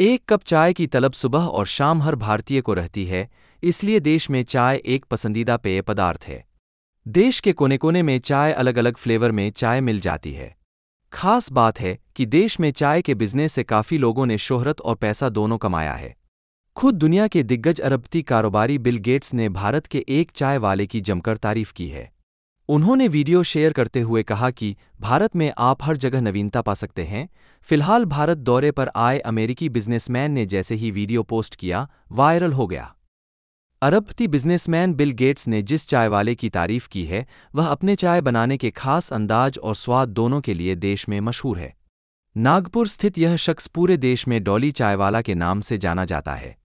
एक कप चाय की तलब सुबह और शाम हर भारतीय को रहती है इसलिए देश में चाय एक पसंदीदा पेय पदार्थ है देश के कोने कोने में चाय अलग अलग फ्लेवर में चाय मिल जाती है खास बात है कि देश में चाय के बिजनेस से काफ़ी लोगों ने शोहरत और पैसा दोनों कमाया है खुद दुनिया के दिग्गज अरबती कारोबारी बिल गेट्स ने भारत के एक चाय वाले की जमकर तारीफ की है उन्होंने वीडियो शेयर करते हुए कहा कि भारत में आप हर जगह नवीनता पा सकते हैं फिलहाल भारत दौरे पर आए अमेरिकी बिजनेसमैन ने जैसे ही वीडियो पोस्ट किया वायरल हो गया अरबपति बिजनेसमैन बिल गेट्स ने जिस चाय वाले की तारीफ की है वह अपने चाय बनाने के खास अंदाज और स्वाद दोनों के लिए देश में मशहूर है नागपुर स्थित यह शख्स पूरे देश में डॉली चायवाला के नाम से जाना जाता है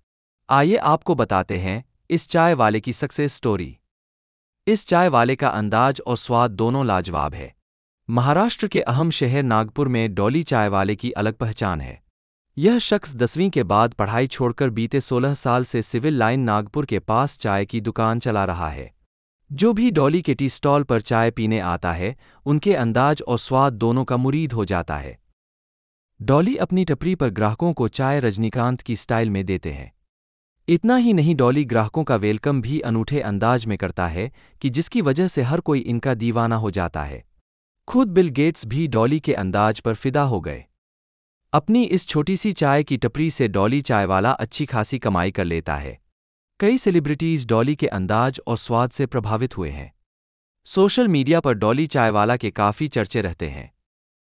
आइए आपको बताते हैं इस चाय वाले की सक्सेस स्टोरी इस चाय वाले का अंदाज और स्वाद दोनों लाजवाब है महाराष्ट्र के अहम शहर नागपुर में डॉली चाय वाले की अलग पहचान है यह शख्स दसवीं के बाद पढ़ाई छोड़कर बीते सोलह साल से सिविल लाइन नागपुर के पास चाय की दुकान चला रहा है जो भी डॉली के टी स्टॉल पर चाय पीने आता है उनके अंदाज और स्वाद दोनों का मुरीद हो जाता है डॉली अपनी टपरी पर ग्राहकों को चाय रजनीकांत की स्टाइल में देते हैं इतना ही नहीं डॉली ग्राहकों का वेलकम भी अनूठे अंदाज में करता है कि जिसकी वजह से हर कोई इनका दीवाना हो जाता है खुद बिल गेट्स भी डॉली के अंदाज पर फिदा हो गए अपनी इस छोटी सी चाय की टपरी से डॉली चायवाला अच्छी खासी कमाई कर लेता है कई सेलिब्रिटीज डॉली के अंदाज और स्वाद से प्रभावित हुए हैं सोशल मीडिया पर डॉली चायवाला के काफ़ी चर्चे रहते हैं